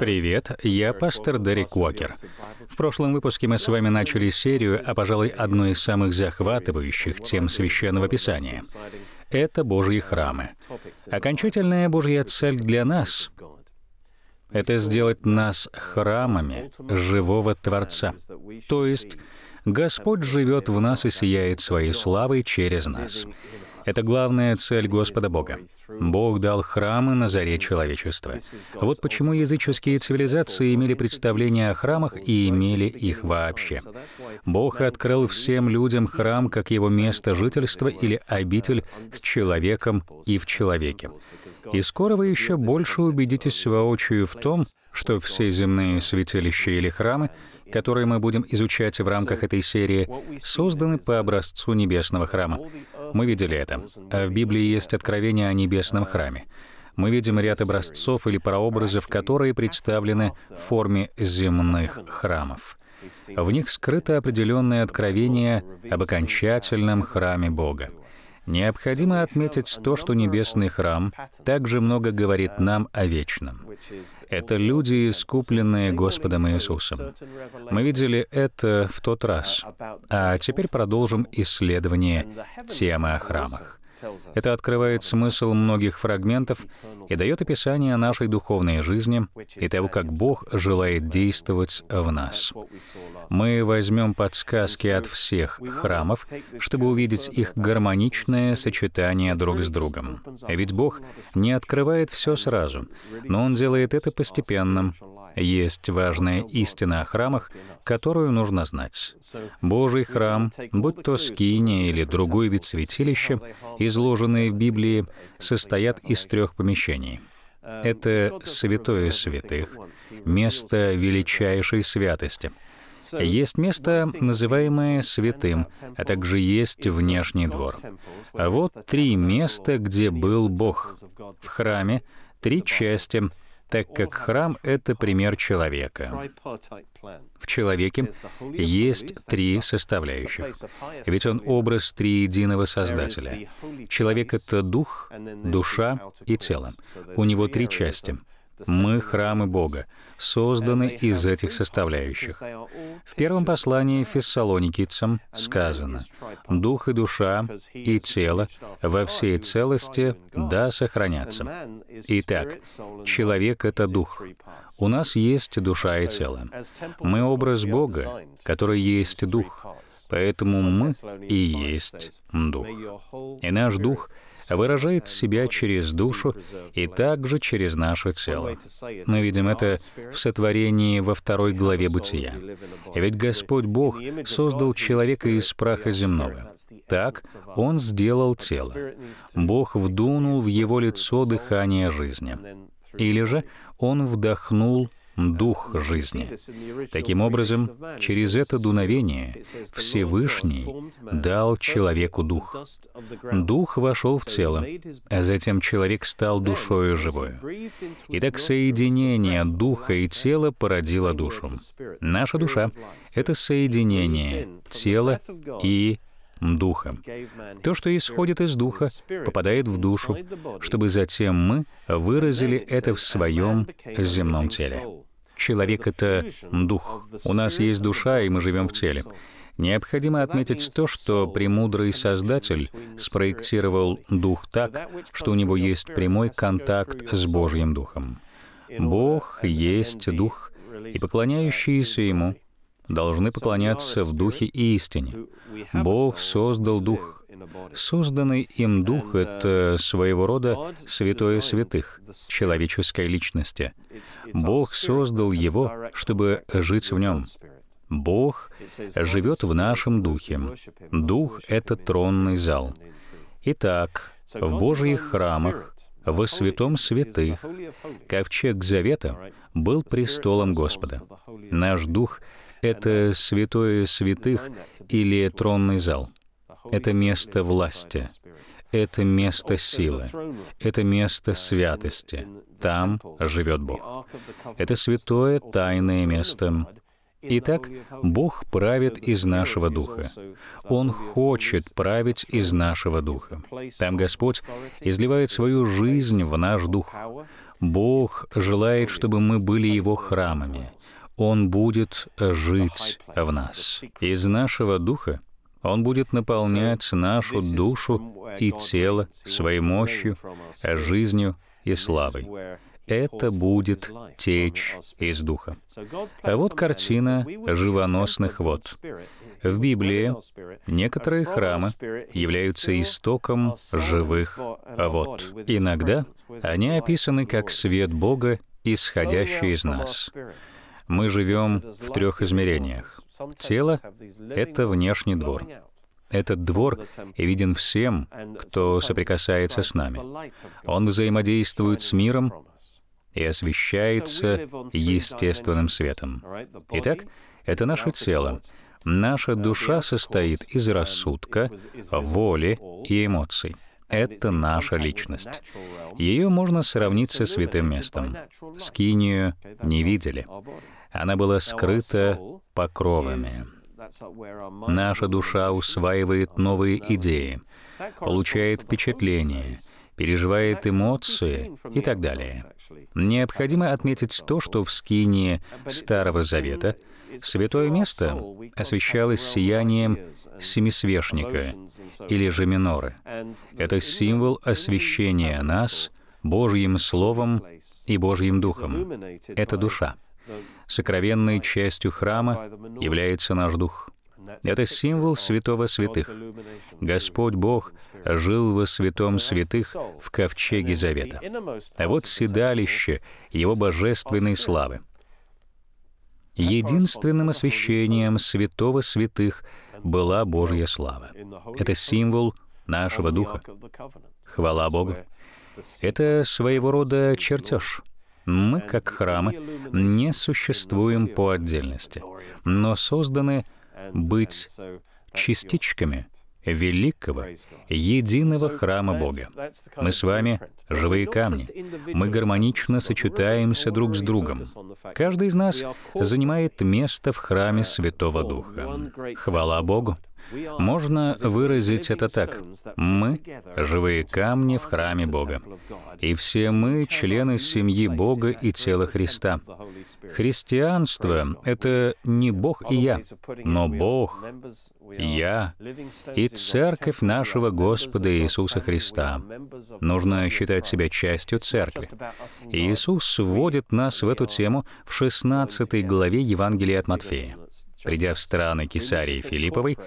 Привет, я пастор Дерек Уокер. В прошлом выпуске мы с вами начали серию о, а, пожалуй, одной из самых захватывающих тем Священного Писания. Это Божьи храмы. Окончательная Божья цель для нас — это сделать нас храмами живого Творца. То есть Господь живет в нас и сияет своей славой через нас. Это главная цель Господа Бога. Бог дал храмы на заре человечества. Вот почему языческие цивилизации имели представление о храмах и имели их вообще. Бог открыл всем людям храм как его место жительства или обитель с человеком и в человеке. И скоро вы еще больше убедитесь воочию в том, что все земные святилища или храмы, которые мы будем изучать в рамках этой серии, созданы по образцу небесного храма. Мы видели это. А в Библии есть откровение о небесном храме. Мы видим ряд образцов или прообразов, которые представлены в форме земных храмов. В них скрыто определенное откровение об окончательном храме Бога. Необходимо отметить то, что Небесный Храм также много говорит нам о вечном. Это люди, искупленные Господом Иисусом. Мы видели это в тот раз. А теперь продолжим исследование темы о храмах. Это открывает смысл многих фрагментов и дает описание нашей духовной жизни и того, как Бог желает действовать в нас. Мы возьмем подсказки от всех храмов, чтобы увидеть их гармоничное сочетание друг с другом. Ведь Бог не открывает все сразу, но Он делает это постепенно. Есть важная истина о храмах, которую нужно знать. Божий храм, будь то скиния или другой вид святилища, и изложенные в Библии, состоят из трех помещений. Это святое святых, место величайшей святости. Есть место, называемое святым, а также есть внешний двор. А вот три места, где был Бог. В храме три части так как храм — это пример человека. В человеке есть три составляющих, ведь он образ триединого Создателя. Человек — это дух, душа и тело. У него три части — мы — храмы Бога, созданы из этих составляющих. В первом послании фессалоникийцам сказано, «Дух и душа, и тело во всей целости да сохранятся». Итак, человек — это дух. У нас есть душа и тело. Мы — образ Бога, который есть дух, поэтому мы и есть дух. И наш дух — выражает себя через душу и также через наше тело. Мы видим это в сотворении во второй главе Бытия. Ведь Господь Бог создал человека из праха земного. Так Он сделал тело. Бог вдунул в его лицо дыхание жизни. Или же Он вдохнул дух жизни. Таким образом, через это дуновение Всевышний дал человеку дух. Дух вошел в тело, а затем человек стал душою живой. Итак, соединение духа и тела породило душу. Наша душа — это соединение тела и Духа. То, что исходит из Духа, попадает в душу, чтобы затем мы выразили это в своем земном теле. Человек — это дух. У нас есть душа, и мы живем в теле. Необходимо отметить то, что премудрый Создатель спроектировал дух так, что у него есть прямой контакт с Божьим Духом. Бог есть дух, и поклоняющиеся Ему должны поклоняться в духе и истине. Бог создал дух — Созданный им дух — это своего рода святое святых, человеческой личности. Бог создал его, чтобы жить в нем. Бог живет в нашем духе. Дух — это тронный зал. Итак, в Божьих храмах, во святом святых, ковчег завета был престолом Господа. Наш дух — это святое святых или тронный зал. Это место власти. Это место силы. Это место святости. Там живет Бог. Это святое тайное место. Итак, Бог правит из нашего духа. Он хочет править из нашего духа. Там Господь изливает свою жизнь в наш дух. Бог желает, чтобы мы были Его храмами. Он будет жить в нас. Из нашего духа он будет наполнять нашу душу и тело своей мощью, а жизнью и славой. Это будет течь из духа. А вот картина живоносных вод. В Библии некоторые храмы являются истоком живых вод. Иногда они описаны как свет Бога, исходящий из нас. Мы живем в трех измерениях. Тело — это внешний двор. Этот двор виден всем, кто соприкасается с нами. Он взаимодействует с миром и освещается естественным светом. Итак, это наше тело. Наша душа состоит из рассудка, воли и эмоций. Это наша личность. Ее можно сравнить со святым местом. Скинию не видели. Она была скрыта покровами. Наша душа усваивает новые идеи, получает впечатления, переживает эмоции и так далее. Необходимо отметить то, что в скинии Старого Завета святое место освещалось сиянием семисвешника или же миноры. Это символ освещения нас Божьим Словом и Божьим Духом. Это душа. Сокровенной частью храма является наш дух. Это символ святого святых. Господь Бог жил во святом святых в ковчеге Завета. А вот седалище Его божественной славы. Единственным освящением святого святых была Божья слава. Это символ нашего духа. Хвала Богу. Это своего рода чертеж. Мы, как храмы, не существуем по отдельности, но созданы быть частичками великого, единого храма Бога. Мы с вами — живые камни. Мы гармонично сочетаемся друг с другом. Каждый из нас занимает место в храме Святого Духа. Хвала Богу! Можно выразить это так. Мы — живые камни в храме Бога. И все мы — члены семьи Бога и тела Христа. Христианство — это не Бог и я, но Бог, я и Церковь нашего Господа Иисуса Христа. Нужно считать себя частью Церкви. Иисус вводит нас в эту тему в 16 главе Евангелия от Матфея. Придя в страны Кесарии Филипповой,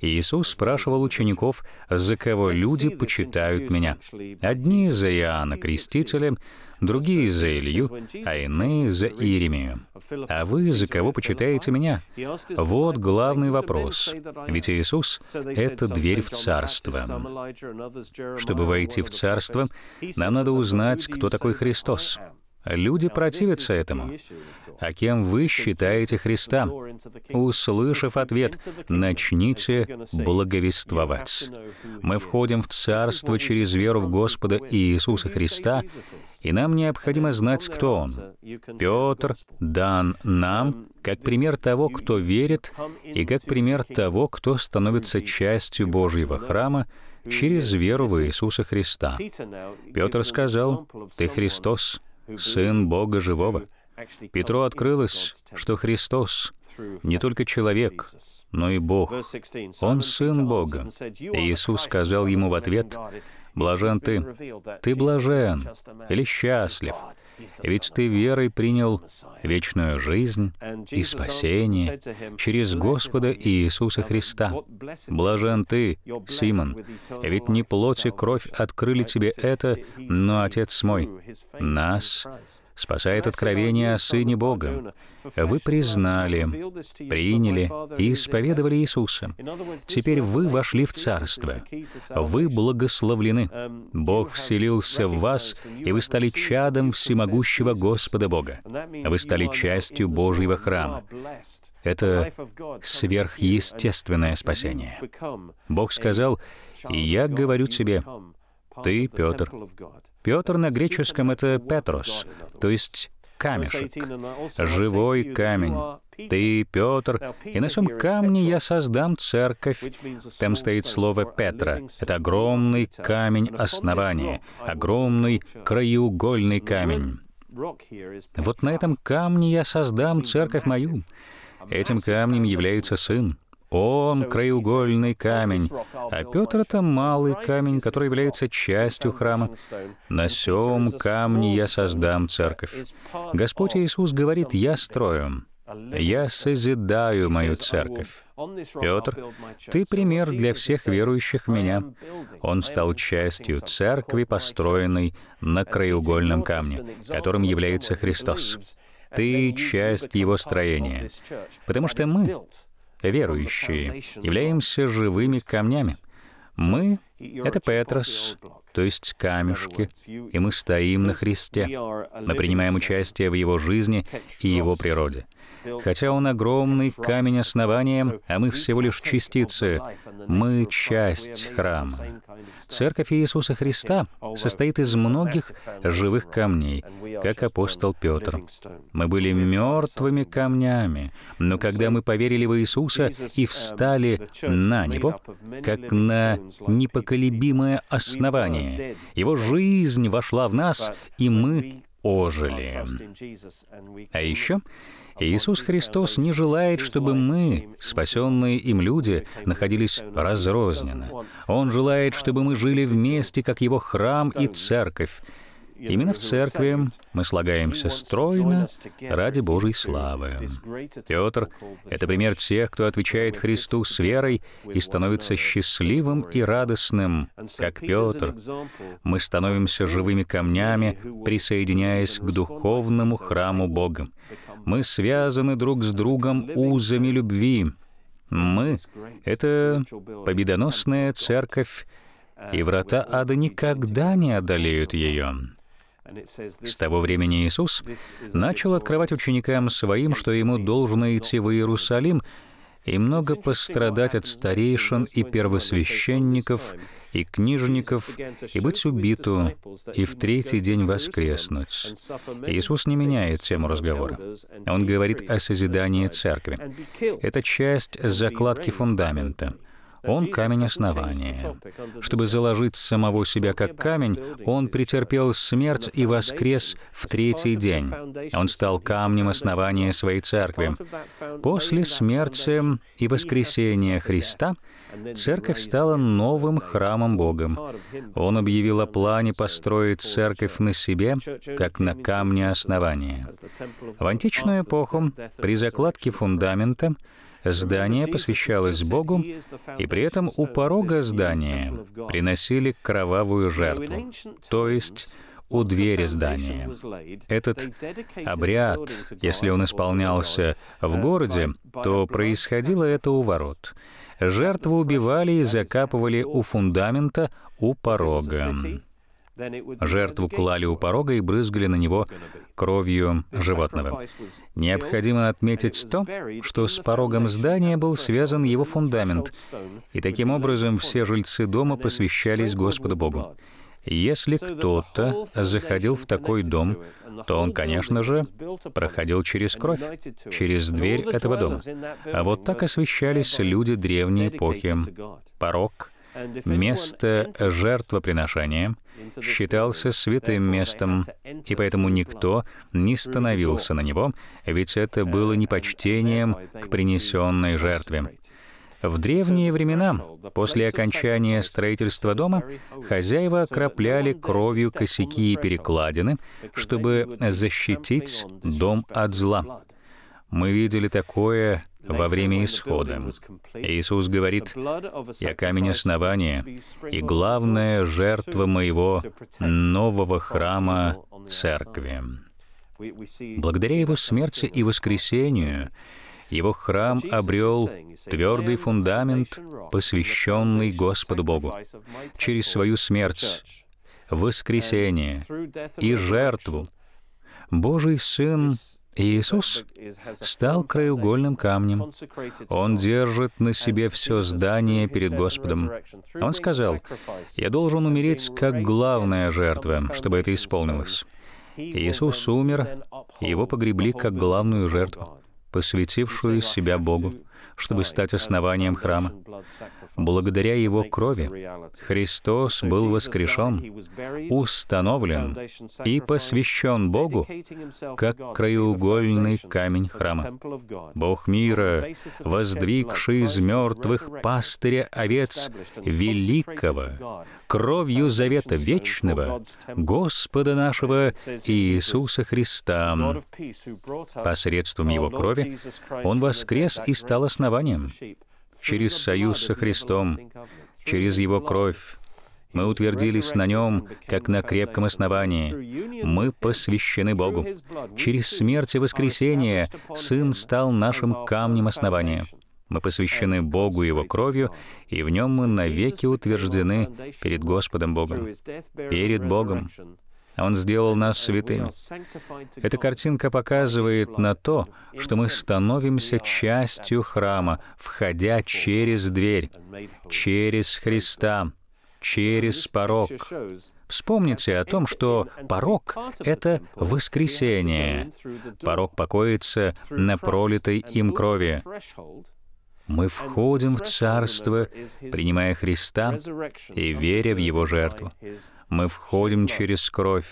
Иисус спрашивал учеников, за кого люди почитают меня. Одни за Иоанна Крестителя, другие за Илью, а иные за Иеремию. А вы за кого почитаете меня? Вот главный вопрос. Ведь Иисус — это дверь в Царство. Чтобы войти в Царство, нам надо узнать, кто такой Христос. Люди противятся этому. А кем вы считаете Христа? Услышав ответ, начните благовествовать. Мы входим в Царство через веру в Господа Иисуса Христа, и нам необходимо знать, кто Он. Петр дан нам как пример того, кто верит, и как пример того, кто становится частью Божьего храма, через веру в Иисуса Христа. Петр сказал, «Ты Христос, Сын Бога Живого. Петру открылось, что Христос не только человек, но и Бог. Он Сын Бога. И Иисус сказал ему в ответ, «Блажен ты, ты блажен или счастлив, ведь ты верой принял вечную жизнь и спасение через Господа Иисуса Христа. Блажен ты, Симон, ведь не плоть и кровь открыли тебе это, но Отец мой. Нас спасает откровение о Сыне Бога. Вы признали, приняли и исповедовали Иисуса. Теперь вы вошли в Царство. Вы благословлены. Бог вселился в вас, и вы стали чадом всемогущего всемогущего Господа Бога. Вы стали частью Божьего храма. Это сверхъестественное спасение. Бог сказал, «И я говорю тебе, ты Петр». Петр на греческом — это «петрос», то есть камешек, живой камень ты, Петр, и на сем камне я создам церковь». Там стоит слово «Петра». Это огромный камень основания, огромный краеугольный камень. «Вот на этом камне я создам церковь мою». Этим камнем является Сын. Он — краеугольный камень, а Петр — это малый камень, который является частью храма. «На сём камне я создам церковь». Господь Иисус говорит «Я строю». Я созидаю мою церковь. Петр, ты пример для всех верующих в меня. Он стал частью церкви, построенной на краеугольном камне, которым является Христос. Ты часть его строения, потому что мы, верующие, являемся живыми камнями. Мы это Петрос, то есть камешки, и мы стоим на Христе. Мы принимаем участие в Его жизни и Его природе. Хотя Он огромный камень основания, а мы всего лишь частицы, мы часть храма. Церковь Иисуса Христа состоит из многих живых камней, как апостол Петр. Мы были мертвыми камнями, но когда мы поверили в Иисуса и встали на Него, как на непоколебимое неколебимое основание. Его жизнь вошла в нас, и мы ожили. А еще Иисус Христос не желает, чтобы мы, спасенные им люди, находились разрозненно. Он желает, чтобы мы жили вместе, как Его храм и церковь, Именно в церкви мы слагаемся стройно ради Божьей славы. Петр — это пример тех, кто отвечает Христу с верой и становится счастливым и радостным, как Петр. Мы становимся живыми камнями, присоединяясь к духовному храму Бога. Мы связаны друг с другом узами любви. Мы — это победоносная церковь, и врата ада никогда не одолеют ее. С того времени Иисус начал открывать ученикам своим, что ему должно идти в Иерусалим и много пострадать от старейшин и первосвященников и книжников, и быть убиту, и в третий день воскреснуть. Иисус не меняет тему разговора. Он говорит о созидании церкви. Это часть закладки фундамента — он камень основания. Чтобы заложить самого себя как камень, он претерпел смерть и воскрес в третий день. Он стал камнем основания своей церкви. После смерти и воскресения Христа церковь стала новым храмом Бога. Он объявил о плане построить церковь на себе, как на камне основания. В античную эпоху при закладке фундамента Здание посвящалось Богу, и при этом у порога здания приносили кровавую жертву, то есть у двери здания. Этот обряд, если он исполнялся в городе, то происходило это у ворот. Жертву убивали и закапывали у фундамента, у порога. Жертву клали у порога и брызгали на него кровью животного. Необходимо отметить то, что с порогом здания был связан его фундамент, и таким образом все жильцы дома посвящались Господу Богу. Если кто-то заходил в такой дом, то он, конечно же, проходил через кровь, через дверь этого дома. А вот так освещались люди древней эпохи. Порог, место жертвоприношения — считался святым местом, и поэтому никто не становился на него, ведь это было непочтением к принесенной жертве. В древние времена, после окончания строительства дома, хозяева окропляли кровью косяки и перекладины, чтобы защитить дом от зла. Мы видели такое во время исхода. Иисус говорит, «Я камень основания, и главная жертва моего нового храма — церкви». Благодаря Его смерти и воскресению его храм обрел твердый фундамент, посвященный Господу Богу. Через свою смерть, воскресение и жертву Божий Сын Иисус стал краеугольным камнем. Он держит на себе все здание перед Господом. Он сказал, «Я должен умереть как главная жертва, чтобы это исполнилось». Иисус умер, и его погребли как главную жертву, посвятившую себя Богу чтобы стать основанием храма. Благодаря Его крови Христос был воскрешен, установлен и посвящен Богу как краеугольный камень храма. Бог мира, воздвигший из мертвых пастыря овец великого, кровью завета вечного, Господа нашего Иисуса Христа. Посредством Его крови Он воскрес и стал основанием. Через союз со Христом, через Его кровь, мы утвердились на нем, как на крепком основании. Мы посвящены Богу. Через смерть и воскресение Сын стал нашим камнем основания. Мы посвящены Богу Его кровью, и в нем мы навеки утверждены перед Господом Богом. Перед Богом. Он сделал нас святыми. Эта картинка показывает на то, что мы становимся частью храма, входя через дверь, через Христа, через порог. Вспомните о том, что порог — это воскресение. Порог покоится на пролитой им крови мы входим в Царство, принимая Христа и веря в Его жертву. Мы входим через кровь,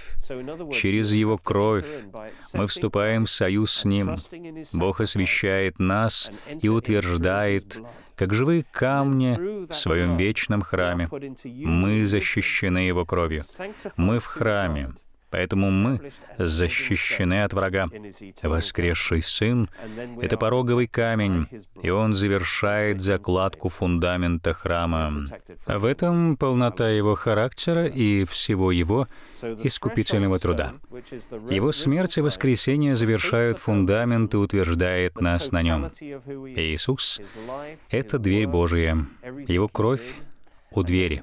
через Его кровь. Мы вступаем в союз с Ним. Бог освящает нас и утверждает, как живые камни в своем вечном храме. Мы защищены Его кровью. Мы в храме. Поэтому мы защищены от врага. Воскресший Сын — это пороговый камень, и он завершает закладку фундамента храма. В этом полнота его характера и всего его искупительного труда. Его смерть и воскресение завершают фундамент и утверждает нас на нем. Иисус — это дверь Божия. Его кровь у двери.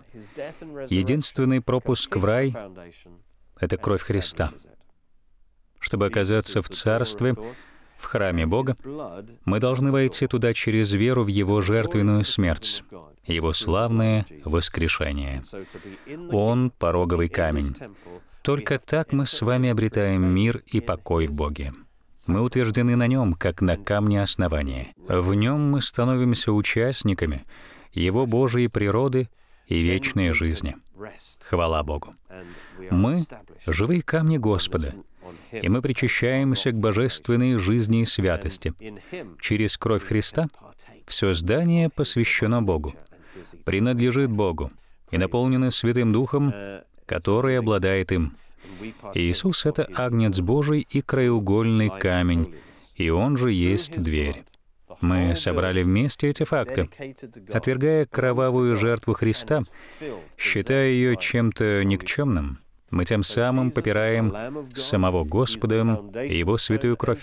Единственный пропуск в рай — это кровь Христа. Чтобы оказаться в Царстве, в храме Бога, мы должны войти туда через веру в Его жертвенную смерть, Его славное воскрешение. Он — пороговый камень. Только так мы с вами обретаем мир и покой в Боге. Мы утверждены на Нем, как на камне основания. В Нем мы становимся участниками Его Божьей природы — и вечной жизни. Хвала Богу. Мы — живые камни Господа, и мы причащаемся к божественной жизни и святости. Через кровь Христа все здание посвящено Богу, принадлежит Богу и наполнено Святым Духом, который обладает им. Иисус — это агнец Божий и краеугольный камень, и Он же есть дверь. Мы собрали вместе эти факты. Отвергая кровавую жертву Христа, считая ее чем-то никчемным, мы тем самым попираем самого Господа и Его святую кровь.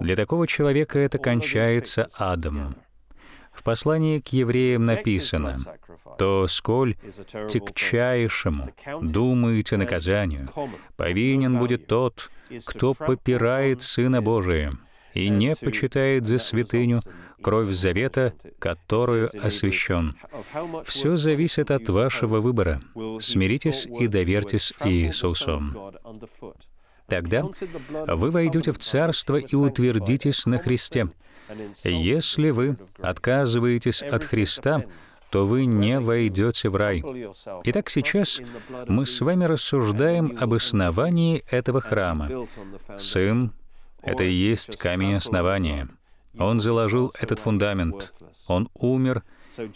Для такого человека это кончается адом. В послании к евреям написано, «То, сколь тягчайшему думаете наказанию, повинен будет тот, кто попирает Сына Божия» и не почитает за святыню кровь завета, которую освящен. Все зависит от вашего выбора. Смиритесь и доверьтесь Иисусу. Тогда вы войдете в Царство и утвердитесь на Христе. Если вы отказываетесь от Христа, то вы не войдете в рай. Итак, сейчас мы с вами рассуждаем об основании этого храма. Сын, это и есть камень основания. Он заложил этот фундамент. Он умер,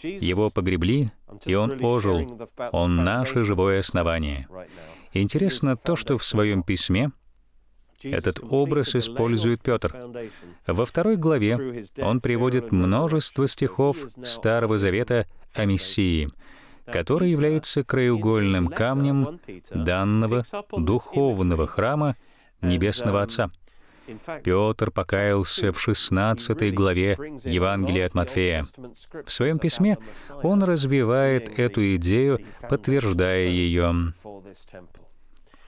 его погребли, и он ожил. Он наше живое основание. Интересно то, что в своем письме этот образ использует Петр. Во второй главе он приводит множество стихов Старого Завета о Мессии, который является краеугольным камнем данного духовного храма Небесного um, Отца. Петр покаялся в 16 главе Евангелия от Матфея. В своем письме он развивает эту идею, подтверждая ее.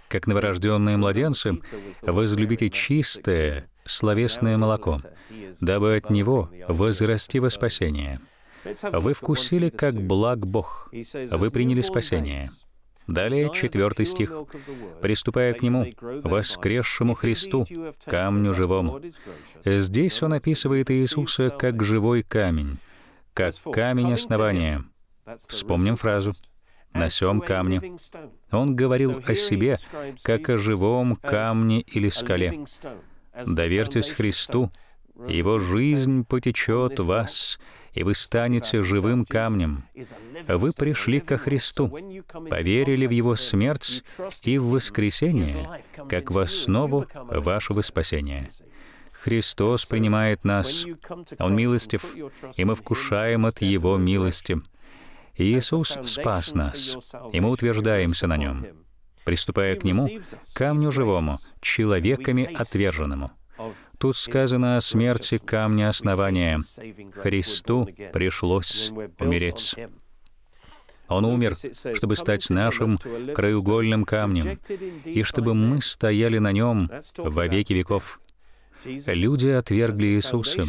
Как новорожденные младенцы, возлюбите чистое словесное молоко, дабы от него возрасти во спасение. Вы вкусили, как благ Бог. Вы приняли спасение. Далее четвертый стих. «Приступая к нему, воскресшему Христу, камню живому». Здесь он описывает Иисуса как живой камень, как камень основания. Вспомним фразу «на сём камне». Он говорил о себе, как о живом камне или скале. «Доверьтесь Христу, Его жизнь потечет вас, и вы станете живым камнем. Вы пришли ко Христу, поверили в Его смерть и в воскресение, как в основу вашего спасения. Христос принимает нас. Он милостив, и мы вкушаем от Его милости. Иисус спас нас, и мы утверждаемся на Нем. Приступая к Нему, камню живому, человеками отверженному. Тут сказано о смерти камня основания. Христу пришлось умереть. Он умер, чтобы стать нашим краеугольным камнем, и чтобы мы стояли на нем во веки веков. Люди отвергли Иисуса.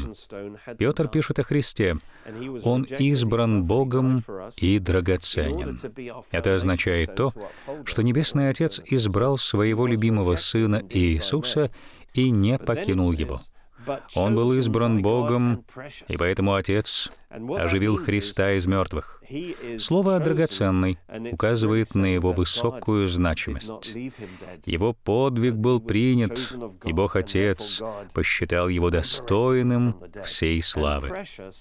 Петр пишет о Христе. Он избран Богом и драгоценен. Это означает то, что Небесный Отец избрал своего любимого Сына Иисуса и не покинул его. Он был избран Богом, и поэтому Отец оживил Христа из мертвых. Слово «драгоценный» указывает на его высокую значимость. Его подвиг был принят, и Бог Отец посчитал его достойным всей славы.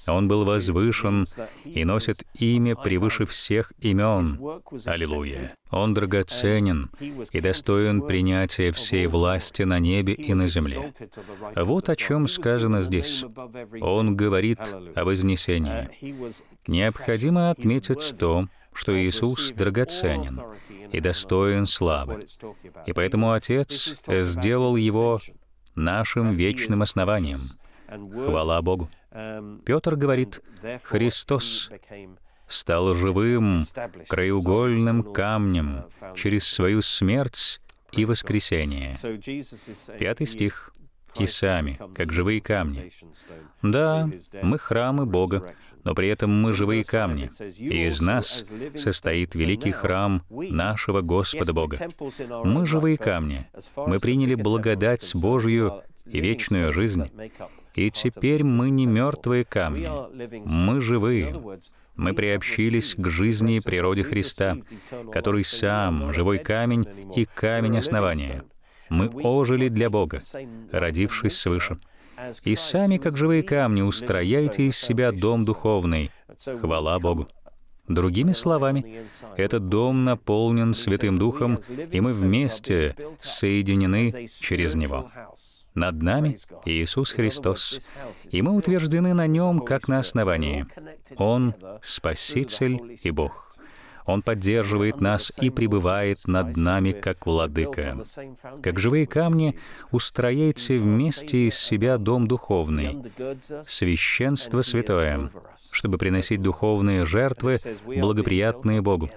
Он был возвышен и носит имя превыше всех имен. Аллилуйя! Он драгоценен и достоин принятия всей власти на небе и на земле. Вот о чем сказано здесь. Он говорит о вознесении. Необходимо, отметить то, что Иисус драгоценен и достоин славы. И поэтому Отец сделал его нашим вечным основанием. Хвала Богу. Петр говорит, «Христос стал живым, краеугольным камнем через свою смерть и воскресение. Пятый стих и сами, как живые камни. Да, мы храмы Бога, но при этом мы живые камни, и из нас состоит великий храм нашего Господа Бога. Мы живые камни, мы приняли благодать Божью и вечную жизнь, и теперь мы не мертвые камни, мы живые. Мы приобщились к жизни и природе Христа, который сам живой камень и камень основания. Мы ожили для Бога, родившись свыше. И сами, как живые камни, устрояйте из себя дом духовный. Хвала Богу. Другими словами, этот дом наполнен Святым Духом, и мы вместе соединены через Него. Над нами Иисус Христос, и мы утверждены на Нем как на основании. Он — Спаситель и Бог. Он поддерживает нас и пребывает над нами, как владыка. Как живые камни, устроите вместе из себя дом духовный, священство святое, чтобы приносить духовные жертвы, благоприятные Богу.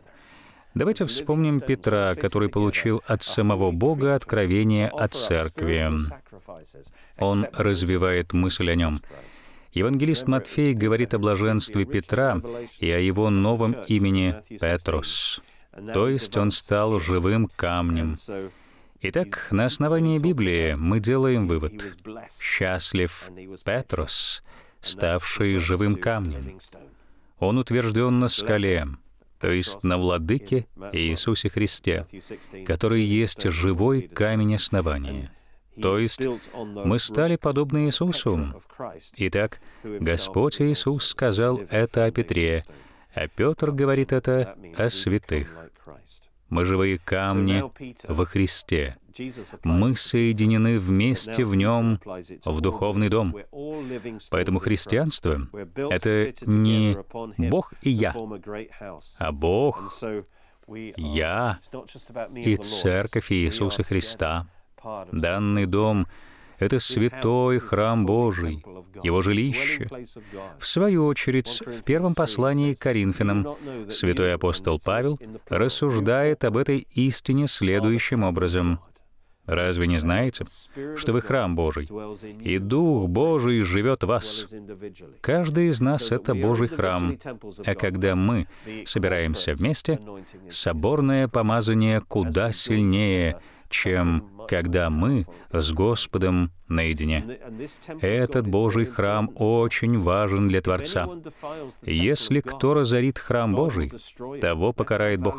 Давайте вспомним Петра, который получил от самого Бога откровение от церкви. Он развивает мысль о нем. Евангелист Матфей говорит о блаженстве Петра и о его новом имени Петрус, то есть он стал живым камнем. Итак, на основании Библии мы делаем вывод. Счастлив Петрус, ставший живым камнем. Он утвержден на скале, то есть на Владыке Иисусе Христе, который есть живой камень основания. То есть мы стали подобны Иисусу. Итак, Господь Иисус сказал это о Петре, а Петр говорит это о святых. Мы живые камни во Христе. Мы соединены вместе в Нем, в духовный дом. Поэтому христианство — это не «Бог и я», а «Бог, я и Церковь Иисуса Христа». Данный дом — это святой храм Божий, его жилище. В свою очередь, в первом послании к Коринфянам святой апостол Павел рассуждает об этой истине следующим образом. Разве не знаете, что вы храм Божий, и Дух Божий живет в вас? Каждый из нас — это Божий храм, а когда мы собираемся вместе, соборное помазание куда сильнее — чем когда мы с Господом наедине. Этот Божий храм очень важен для Творца. Если кто разорит храм Божий, того покарает Бог.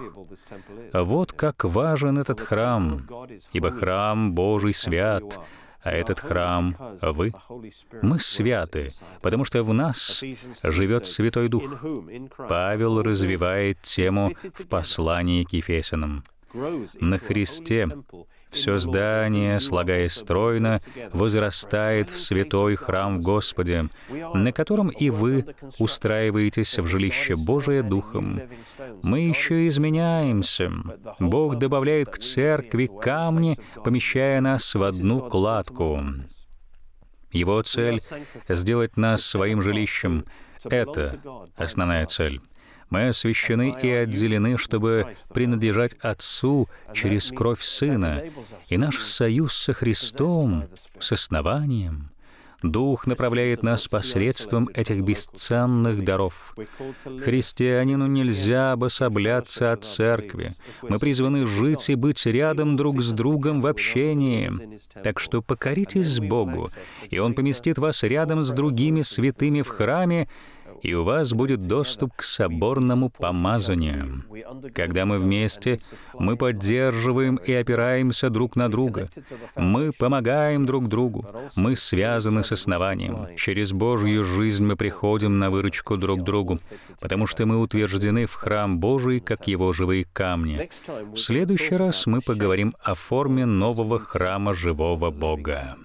Вот как важен этот храм, ибо храм Божий свят, а этот храм — вы. Мы святы, потому что в нас живет Святой Дух. Павел развивает тему в послании к Ефесянам. На Христе все здание, слагаясь стройно, возрастает в святой храм в Господе, на котором и вы устраиваетесь в жилище Божие Духом. Мы еще изменяемся. Бог добавляет к церкви камни, помещая нас в одну кладку. Его цель — сделать нас своим жилищем. Это основная цель. Мы освящены и отделены, чтобы принадлежать Отцу через кровь Сына, и наш союз со Христом, с основанием. Дух направляет нас посредством этих бесценных даров. Христианину нельзя обособляться от церкви. Мы призваны жить и быть рядом друг с другом в общении. Так что покоритесь Богу, и Он поместит вас рядом с другими святыми в храме, и у вас будет доступ к соборному помазанию. Когда мы вместе, мы поддерживаем и опираемся друг на друга. Мы помогаем друг другу. Мы связаны с основанием. Через Божью жизнь мы приходим на выручку друг другу, потому что мы утверждены в храм Божий, как его живые камни. В следующий раз мы поговорим о форме нового храма живого Бога.